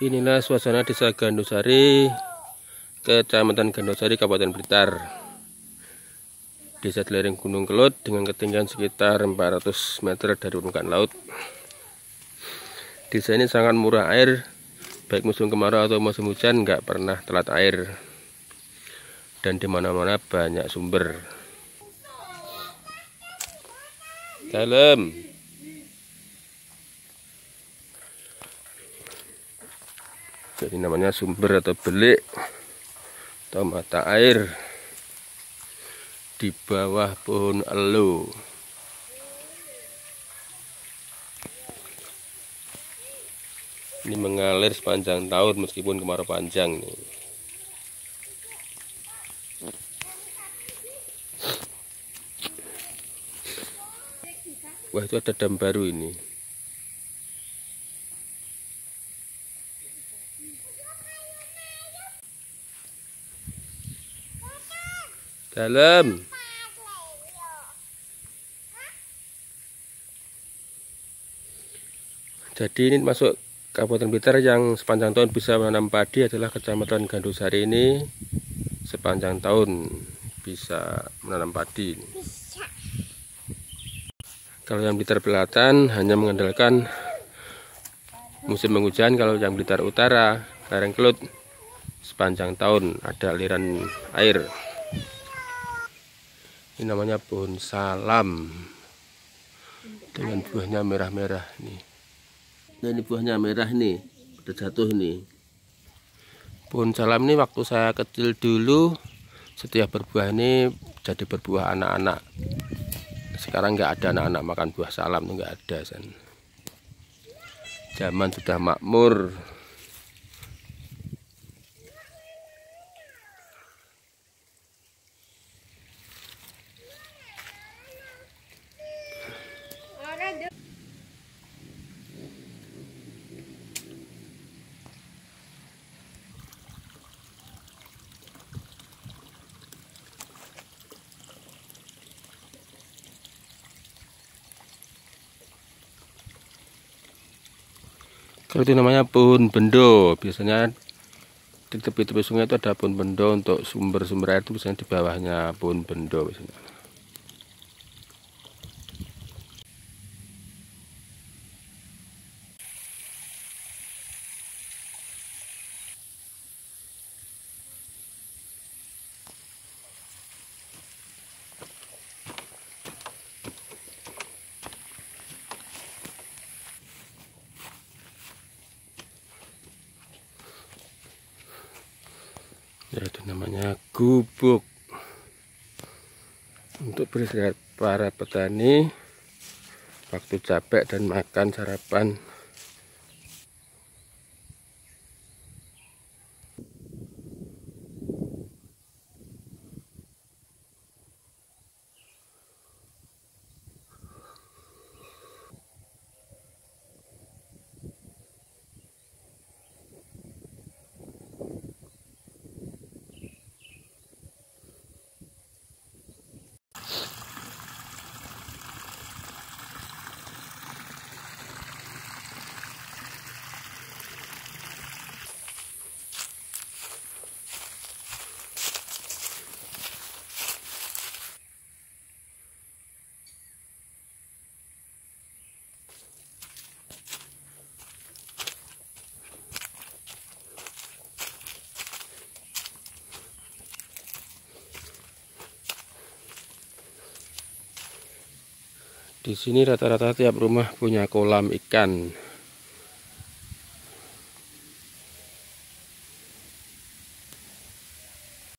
Inilah suasana desa Gandosari, Kecamatan Gandosari, Kabupaten Blitar. Desa Delering Gunung Kelut dengan ketinggian sekitar 400 meter dari permukaan laut. Desa ini sangat murah air, baik musim kemarau atau musim hujan nggak pernah telat air. Dan di mana-mana banyak sumber. Dalam. jadi namanya sumber atau belik atau mata air di bawah pohon elu ini mengalir sepanjang tahun meskipun kemarau panjang nih wah itu ada dam baru ini Dalam. Jadi ini masuk Kabupaten Blitar yang sepanjang tahun bisa menanam padi adalah Kecamatan Gandusari ini sepanjang tahun bisa menanam padi. Kalau yang Blitar Selatan hanya mengandalkan musim penghujan, kalau yang Blitar Utara lereng kelut sepanjang tahun ada aliran air ini namanya pohon salam dengan buahnya merah-merah nih nah ini buahnya merah nih udah jatuh nih pohon salam ini waktu saya kecil dulu setiap berbuah ini jadi berbuah anak-anak sekarang nggak ada anak-anak makan buah salam nggak ada san zaman sudah makmur kalau itu namanya pohon bendo biasanya di tepi-tepi sungai itu ada pohon bendo untuk sumber-sumber air itu biasanya di bawahnya pohon bendo biasanya yaitu namanya gubuk untuk beristirahat para petani waktu capek dan makan sarapan Di sini rata-rata tiap rumah punya kolam ikan.